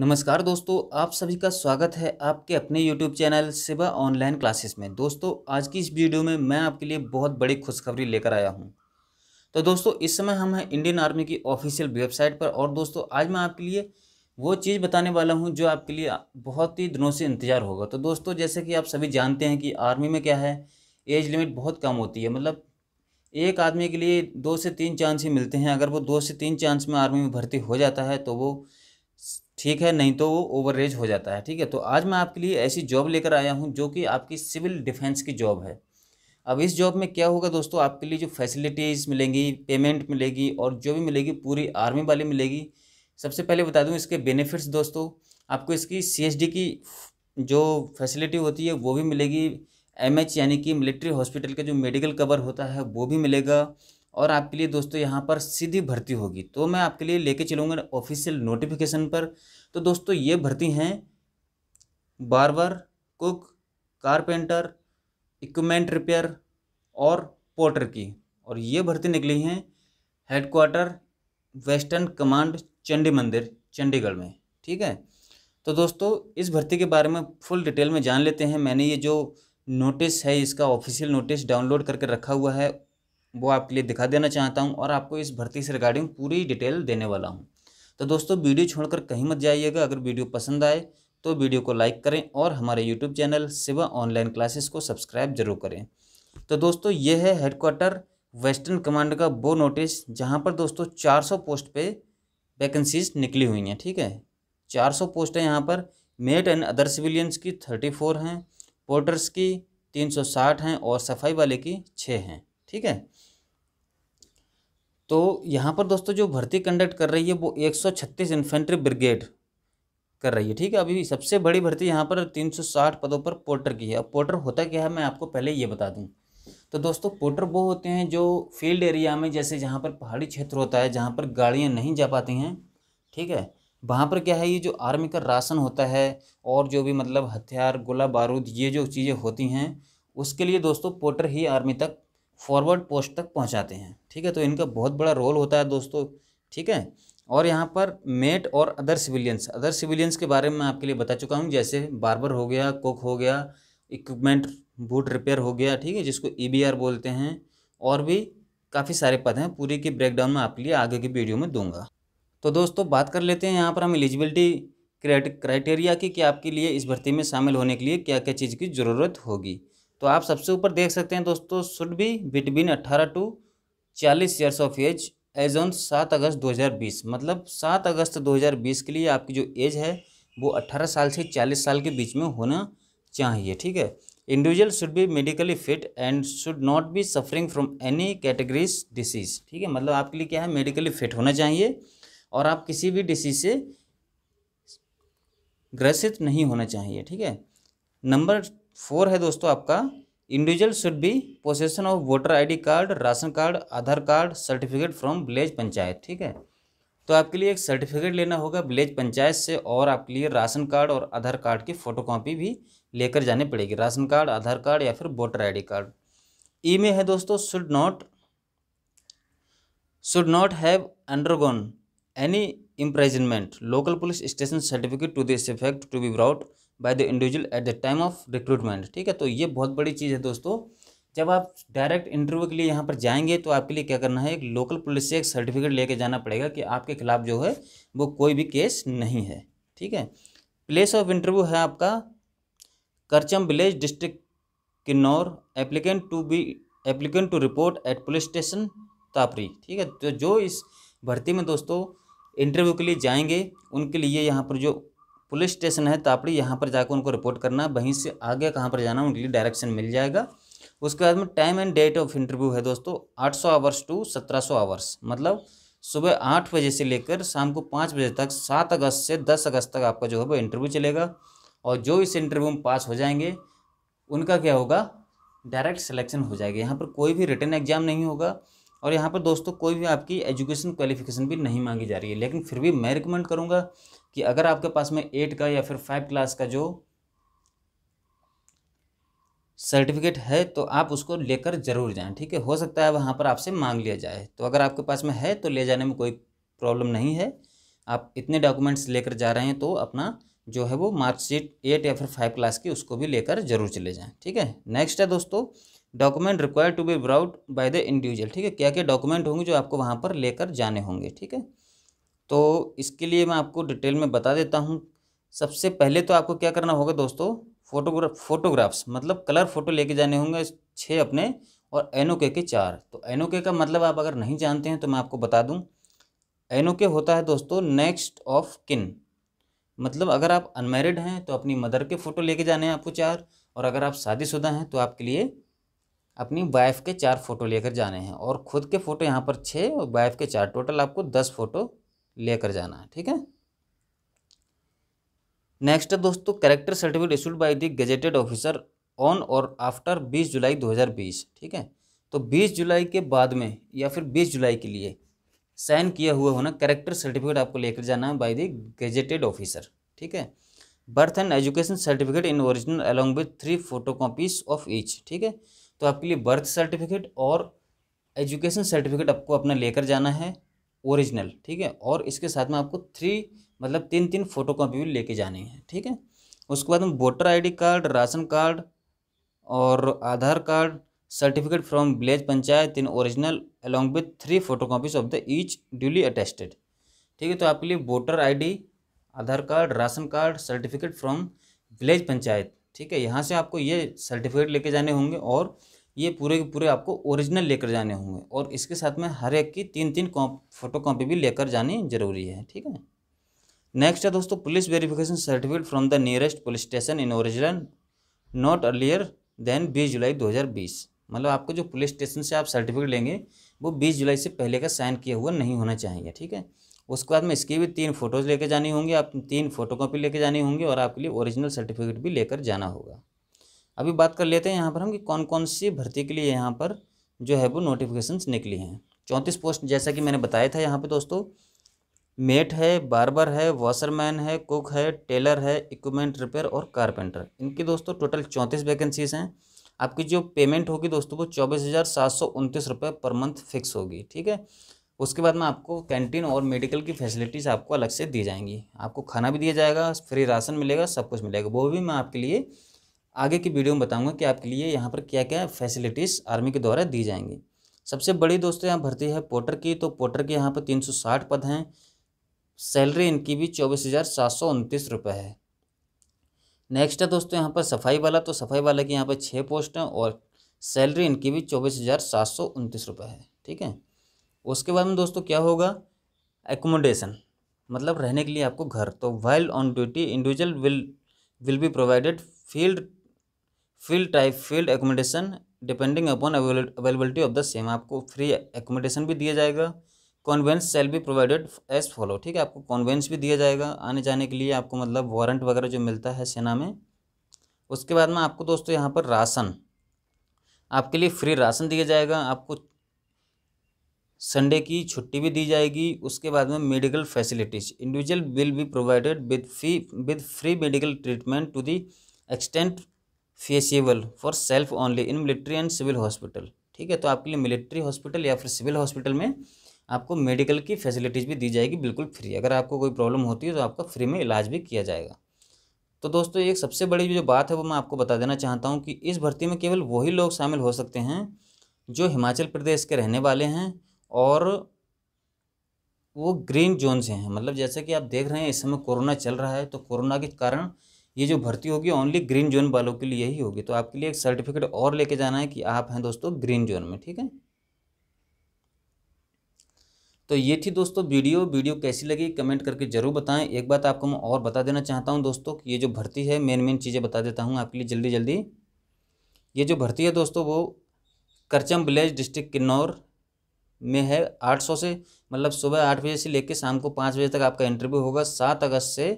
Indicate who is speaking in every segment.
Speaker 1: नमस्कार दोस्तों आप सभी का स्वागत है आपके अपने YouTube channel Siva online classes में दोस्तों आज की इस वीडियो में मैं आपके लिए बहुत बड़ी खुशखबरी लेकर आया हूं तो दोस्तों इस समय हम हैं इंडियन आर्मी की ऑफिशियल वेबसाइट पर और दोस्तों आज मैं आपके लिए वो चीज़ बताने वाला हूँ जो आपके लिए बहुत ही दिनों से इंतज़ार होगा तो दोस्तों जैसे कि आप सभी जानते हैं कि आर्मी में क्या है एज लिमिट बहुत कम होती है मतलब एक आदमी के लिए दो से तीन चांस ही मिलते हैं अगर वो दो से तीन चांस में आर्मी में भर्ती हो जाता है तो वो ठीक है नहीं तो वो ओवरेज हो जाता है ठीक है तो आज मैं आपके लिए ऐसी जॉब लेकर आया हूँ जो कि आपकी सिविल डिफेंस की जॉब है अब इस जॉब में क्या होगा दोस्तों आपके लिए जो फैसिलिटीज़ मिलेंगी पेमेंट मिलेगी और जो भी मिलेगी पूरी आर्मी वाली मिलेगी सबसे पहले बता दूँ इसके बेनिफिट्स दोस्तों आपको इसकी सी की जो फैसिलिटी होती है वो भी मिलेगी एम यानी कि मिलिट्री हॉस्पिटल का जो मेडिकल कवर होता है वो भी मिलेगा और आपके लिए दोस्तों यहाँ पर सीधी भर्ती होगी तो मैं आपके लिए लेके चलूँगा ऑफिशियल नोटिफिकेशन पर तो दोस्तों ये भर्ती हैं barber cook carpenter equipment repair और पोर्टर की और ये भर्ती निकली हैं हेडक्वार्टर वेस्टर्न कमांड चंडी मंदिर चंडीगढ़ में ठीक है तो दोस्तों इस भर्ती के बारे में फुल डिटेल में जान लेते हैं मैंने ये जो नोटिस है इसका ऑफिशियल नोटिस डाउनलोड करके रखा हुआ है वो आपके लिए दिखा देना चाहता हूँ और आपको इस भर्ती से रिगार्डिंग पूरी डिटेल देने वाला हूँ तो दोस्तों वीडियो छोड़कर कहीं मत जाइएगा अगर वीडियो पसंद आए तो वीडियो को लाइक करें और हमारे YouTube channel Siva online classes को सब्सक्राइब जरूर करें तो दोस्तों ये है हेडक्वार्टर वेस्टर्न कमांड का वो नोटिस जहाँ पर दोस्तों चार पोस्ट पर वैकेंसीज निकली हुई हैं ठीक है सौ पोस्ट हैं यहाँ पर मेट एंड अदर सिविलियंस की थर्टी फोर हैं पोर्टर्स की तीन सौ साठ हैं और सफाई वाले की छः हैं ठीक है तो यहाँ पर दोस्तों जो भर्ती कंडक्ट कर रही है वो 136 इन्फेंट्री ब्रिगेड कर रही है ठीक है अभी सबसे बड़ी भर्ती यहाँ पर 360 पदों पर पोर्टर की है अब पोर्टर होता क्या है मैं आपको पहले ये बता दूँ तो दोस्तों पोर्टर वो होते हैं जो फील्ड एरिया में जैसे जहाँ पर पहाड़ी क्षेत्र होता है जहाँ पर गाड़ियाँ नहीं जा पाती हैं ठीक है वहाँ पर क्या है ये जो आर्मी का राशन होता है और जो भी मतलब हथियार गोला बारूद ये जो चीज़ें होती हैं उसके लिए दोस्तों पोर्टर ही आर्मी तक फॉरवर्ड पोस्ट तक पहुंचाते हैं ठीक है तो इनका बहुत बड़ा रोल होता है दोस्तों ठीक है और यहाँ पर मेट और अदर सिविलियंस अदर सिविलियंस के बारे में मैं आपके लिए बता चुका हूँ जैसे बार्बर हो गया कुक हो गया इक्विपमेंट बूट रिपेयर हो गया ठीक है जिसको ई e बोलते हैं और भी काफ़ी सारे पद हैं पूरी की ब्रेकडाउन में आपके लिए आगे की वीडियो में दूंगा तो दोस्तों बात कर लेते हैं यहाँ पर हम एलिजिबिलिटी क्राइटेरिया की कि आपके लिए इस भर्ती में शामिल होने के लिए क्या क्या चीज़ की ज़रूरत होगी तो आप सबसे ऊपर देख सकते हैं दोस्तों शुड बी बिटवीन अट्ठारह टू चालीस years of age age on सात अगस्त 2020 मतलब सात अगस्त 2020 के लिए आपकी जो एज है वो अट्ठारह साल से चालीस साल के बीच में होना चाहिए ठीक है individual should be medically fit and should not be suffering from any categories disease ठीक है मतलब आपके लिए क्या है मेडिकली फिट होना चाहिए और आप किसी भी डिसीज से ग्रसित नहीं होना चाहिए ठीक है नंबर फोर है दोस्तों आपका individual should be possession of voter ID card ration card Aadhaar card certificate from village panchayat ठीक है तो आपके लिए एक सर्टिफिकेट लेना होगा विलेज पंचायत से और आपके लिए राशन कार्ड और आधार कार्ड की फोटोकॉपी भी लेकर जानी पड़ेगी राशन कार्ड आधार कार्ड या फिर वोटर डी कार्ड ई में है दोस्तों should not should not have undergone any imprisonment local police station certificate to this effect to be brought by the individual at the time of recruitment ठीक है तो ये बहुत बड़ी चीज़ है दोस्तों जब आप डायरेक्ट इंटरव्यू के लिए यहाँ पर जाएंगे तो आपके लिए क्या करना है एक लोकल पुलिस से एक सर्टिफिकेट लेके जाना पड़ेगा कि आपके खिलाफ जो है वो कोई भी केस नहीं है ठीक है प्लेस ऑफ इंटरव्यू है आपका Karcham village district Kinnaur applicant to be applicant to report at police station Tapri ठीक है तो जो इस भर्ती में दोस्तों इंटरव्यू के लिए जाएंगे उनके लिए यहाँ पर जो पुलिस स्टेशन है तापड़ी यहाँ पर जाकर उनको रिपोर्ट करना वहीं से आगे कहाँ पर जाना उनके लिए डायरेक्शन मिल जाएगा उसके बाद में time and date of interview है दोस्तों सौ आवर्स टू सौ आवर्स मतलब सुबह आठ बजे से लेकर शाम को पाँच बजे तक सात अगस्त से दस अगस्त तक आपका जो है वो इंटरव्यू चलेगा और जो इस इंटरव्यू में पास हो जाएंगे उनका क्या होगा डायरेक्ट सिलेक्शन हो जाएगा यहाँ पर कोई भी रिटर्न एग्जाम नहीं होगा और यहाँ पर दोस्तों कोई भी आपकी एजुकेशन क्वालिफिकेशन भी नहीं मांगी जा रही है लेकिन फिर भी मैं रिकमेंड करूँगा कि अगर आपके पास में एट का या फिर फाइव क्लास का जो सर्टिफिकेट है तो आप उसको लेकर ज़रूर जाएं ठीक है हो सकता है वहाँ पर आपसे मांग लिया जाए तो अगर आपके पास में है तो ले जाने में कोई प्रॉब्लम नहीं है आप इतने डॉक्यूमेंट्स लेकर जा रहे हैं तो अपना जो है वो मार्कशीट एट या फिर फाइव क्लास की उसको भी लेकर जरूर चले जाएँ ठीक है नेक्स्ट है दोस्तों document require to be brought by the individual ठीक है क्या क्या डॉक्यूमेंट होंगे जो आपको वहाँ पर लेकर जाने होंगे ठीक है तो इसके लिए मैं आपको डिटेल में बता देता हूँ सबसे पहले तो आपको क्या करना होगा दोस्तों फोटोग्राफ फोटोग्राफ्स मतलब कलर फ़ोटो लेके जाने होंगे छः अपने और एनोके के चार तो एनोके का मतलब आप अगर नहीं जानते हैं तो मैं आपको बता दूँ एनोके होता है दोस्तों नेक्स्ट ऑफ किन मतलब अगर आप अनमेरिड हैं तो अपनी मदर के फ़ोटो लेके जाने हैं आपको चार और अगर आप शादीशुदा हैं तो आपके लिए अपनी वाइफ के चार फ़ोटो लेकर जाने हैं और ख़ुद के फ़ोटो यहाँ पर छः और वाइफ के चार टोटल आपको दस फ़ोटो लेकर जाना है ठीक है नेक्स्ट है दोस्तों character certificate issued by the gazetted officer on और आफ्टर 20 जुलाई 2020 ठीक है तो 20 जुलाई के बाद में या फिर 20 जुलाई के लिए साइन किया हुआ होना करेक्टर सर्टिफिकेट आपको लेकर जाना है बाई द गजेटेड ऑफिसर ठीक है birth and education certificate in original along with three photo copies of each ठीक है तो आपके लिए बर्थ सर्टिफिकेट और एजुकेशन सर्टिफिकेट आपको अपना लेकर जाना है ओरिजिनल ठीक है और इसके साथ में आपको थ्री मतलब तीन तीन फोटो कॉपी भी लेके जानी है ठीक है उसके बाद में voter ID card ration card और Aadhaar card certificate from village panchayat in original along with three photo copies of the each duly attested ठीक है तो आपके लिए voter I Aadhaar card ration card certificate from village panchayat ठीक है यहाँ से आपको ये सर्टिफिकेट लेके जाने होंगे और ये पूरे के पूरे आपको ओरिजिनल लेकर जाने होंगे और इसके साथ में हर एक की तीन तीन फोटो कॉपी भी लेकर जानी जरूरी है ठीक है नेक्स्ट है दोस्तों police verification certificate from the nearest police station in original not earlier than बीस जुलाई 2020 मतलब आपको जो पुलिस स्टेशन से आप सर्टिफिकेट लेंगे वो बीस जुलाई से पहले का साइन किया हुआ नहीं होना चाहिए ठीक है उसके बाद में इसकी भी तीन फ़ोटोज़ लेके जानी होंगी आप तीन फोटो कॉपी लेके जानी होंगी और आपके लिए ओरिजिनल सर्टिफिकेट भी लेकर जाना होगा अभी बात कर लेते हैं यहाँ पर हम कि कौन कौन सी भर्ती के लिए यहाँ पर जो है वो नोटिफिकेशन निकली हैं चौंतीस पोस्ट जैसा कि मैंने बताया था यहाँ पर दोस्तों मेट है बार्बर है वॉशरमैन है कुक है टेलर है इक्विपमेंट रिपेयर और कारपेंटर इनकी दोस्तों टोटल चौंतीस वैकेंसीज हैं आपकी जो पेमेंट होगी दोस्तों वो चौबीस हज़ार सात सौ उनतीस रुपये पर मंथ फिक्स होगी ठीक है उसके बाद में आपको कैंटीन और मेडिकल की फैसिलिटीज़ आपको अलग से दी जाएंगी आपको खाना भी दिया जाएगा फ्री राशन मिलेगा सब कुछ मिलेगा वो भी मैं आपके लिए आगे की वीडियो में बताऊंगा कि आपके लिए यहाँ पर क्या क्या फैसिलिटीज़ आर्मी के द्वारा दी जाएंगी सबसे बड़ी दोस्तों यहाँ भर्ती है पोटर की तो पोटर के यहाँ पर तीन सौ साठ पद हैं सैलरी इनकी भी चौबीस हज़ार सात सौ उनतीस रुपये है नेक्स्ट है दोस्तों यहाँ पर सफाई वाला तो सफाई वाला की यहाँ पर छः पोस्ट हैं और सैलरी इनकी भी चौबीस हज़ार सात सौ उनतीस रुपये है ठीक है उसके बाद में दोस्तों क्या होगा एकोमोडेशन मतलब रहने के लिए आपको घर तो while on duty individual will will be provided field field type field accommodation depending upon availability of the same आपको फ्री एकोमोडेशन भी दिया जाएगा कॉन्वेंस सेल भी प्रोवाइडेड एज फॉलो ठीक है आपको कॉन्वेंस भी दिया जाएगा आने जाने के लिए आपको मतलब वारंट वगैरह जो मिलता है सेना में उसके बाद में आपको दोस्तों यहाँ पर राशन आपके लिए फ्री राशन दिया जाएगा आपको संडे की छुट्टी भी दी जाएगी उसके बाद में medical facilities individual will be provided with fee with free medical treatment to the extent feasible for self only in military and civil hospital ठीक है तो आपके लिए मिलिट्री हॉस्पिटल या फिर सिविल हॉस्पिटल में आपको मेडिकल की फैसिलिटीज़ भी दी जाएगी बिल्कुल फ्री अगर आपको कोई प्रॉब्लम होती है तो आपका फ्री में इलाज भी किया जाएगा तो दोस्तों एक सबसे बड़ी जो बात है वो मैं आपको बता देना चाहता हूँ कि इस भर्ती में केवल वही लोग शामिल हो सकते हैं जो हिमाचल प्रदेश के रहने वाले हैं और वो ग्रीन जोन से हैं मतलब जैसे कि आप देख रहे हैं इस समय कोरोना चल रहा है तो कोरोना के कारण ये जो भर्ती होगी ओनली ग्रीन जोन वालों के लिए ही होगी तो आपके लिए एक सर्टिफिकेट और लेके जाना है कि आप हैं दोस्तों ग्रीन जोन में ठीक है तो ये थी दोस्तों वीडियो वीडियो कैसी लगी कमेंट करके जरूर बताएं एक बात आपको मैं और बता देना चाहता हूं दोस्तों कि ये जो भर्ती है मेन मेन चीज़ें बता देता हूं आपके लिए जल्दी जल्दी ये जो भर्ती है दोस्तों वो करचम विलेज डिस्ट्रिक्ट किन्नौर में है आठ सौ से मतलब सुबह आठ बजे से लेकर शाम को पाँच बजे तक आपका इंटरव्यू होगा सात अगस्त से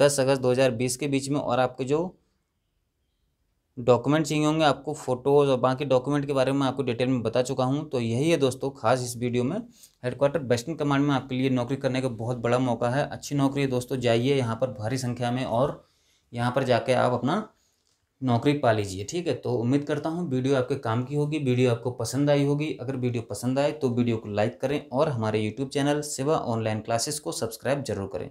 Speaker 1: दस अगस्त दो हज़ार बीस के बीच में और आपके जो डॉक्यूमेंट चाहिए होंगे आपको फोटोज और बाकी डॉक्यूमेंट के बारे में आपको डिटेल में बता चुका हूँ तो यही है दोस्तों खास इस वीडियो में हेडक्वार्टर वेस्टर्न कमांड में आपके लिए नौकरी करने का बहुत बड़ा मौका है अच्छी नौकरी है दोस्तों जाइए यहाँ पर भारी संख्या में और यहाँ पर जाके आप अपना नौकरी पा लीजिए ठीक है तो उम्मीद करता हूँ वीडियो आपके काम की होगी वीडियो आपको पसंद आई होगी अगर वीडियो पसंद आए तो वीडियो को लाइक करें और हमारे YouTube channel Siva online classes को सब्सक्राइब जरूर करें